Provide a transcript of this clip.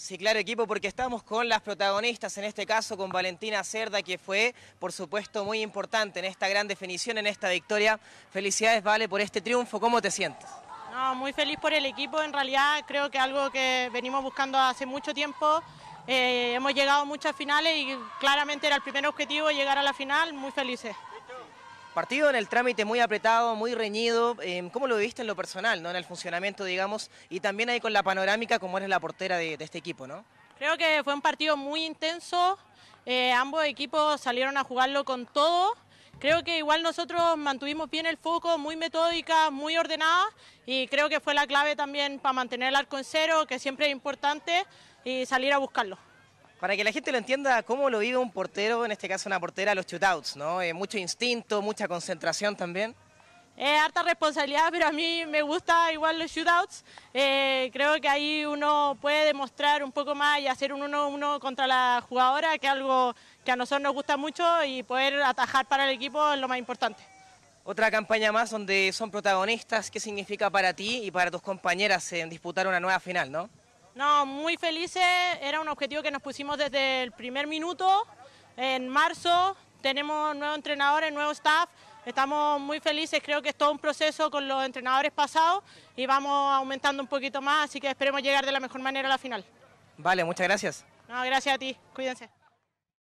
Sí, claro, equipo, porque estamos con las protagonistas, en este caso con Valentina Cerda, que fue, por supuesto, muy importante en esta gran definición, en esta victoria. Felicidades, Vale, por este triunfo. ¿Cómo te sientes? No, muy feliz por el equipo. En realidad, creo que algo que venimos buscando hace mucho tiempo. Eh, hemos llegado a muchas finales y claramente era el primer objetivo llegar a la final. Muy felices. Partido en el trámite muy apretado, muy reñido. Em, ¿Cómo lo viste en lo personal, no en el funcionamiento, digamos? Y también ahí con la panorámica, como eres la portera de, este equipo, ¿no? Creo que fue un partido muy intenso. Eh, ambos equipos salieron a jugarlo con todo. Creo que igual nosotros mantuvimos bien el foco, muy metódica, muy ordenada y creo que fue la clave también para mantener el arco en cero, que siempre es importante, y salir a buscarlo. Para que la gente lo entienda, ¿cómo lo vive un portero, en este caso una portera, los shootouts? ¿no? Eh, mucho instinto, mucha concentración también. harta responsabilidad, pero a mí me gusta igual los shootouts. Eh, creo que ahí uno puede demostrar un poco más y hacer un 1-1 contra la jugadora, que es algo que a nosotros nos gusta mucho y poder atajar para el equipo es lo más importante. Otra campaña más donde son protagonistas, ¿qué significa para ti y para tus compañeras disputar una nueva final, no? No, muy felices, era un objetivo que nos pusimos desde el primer minuto, en marzo tenemos nuevos entrenadores, nuevo staff, estamos muy felices, creo que es todo un proceso con los entrenadores pasados y vamos aumentando un poquito más, así que esperemos llegar de la mejor manera a la final. Vale, muchas gracias. No, gracias a ti, cuídense.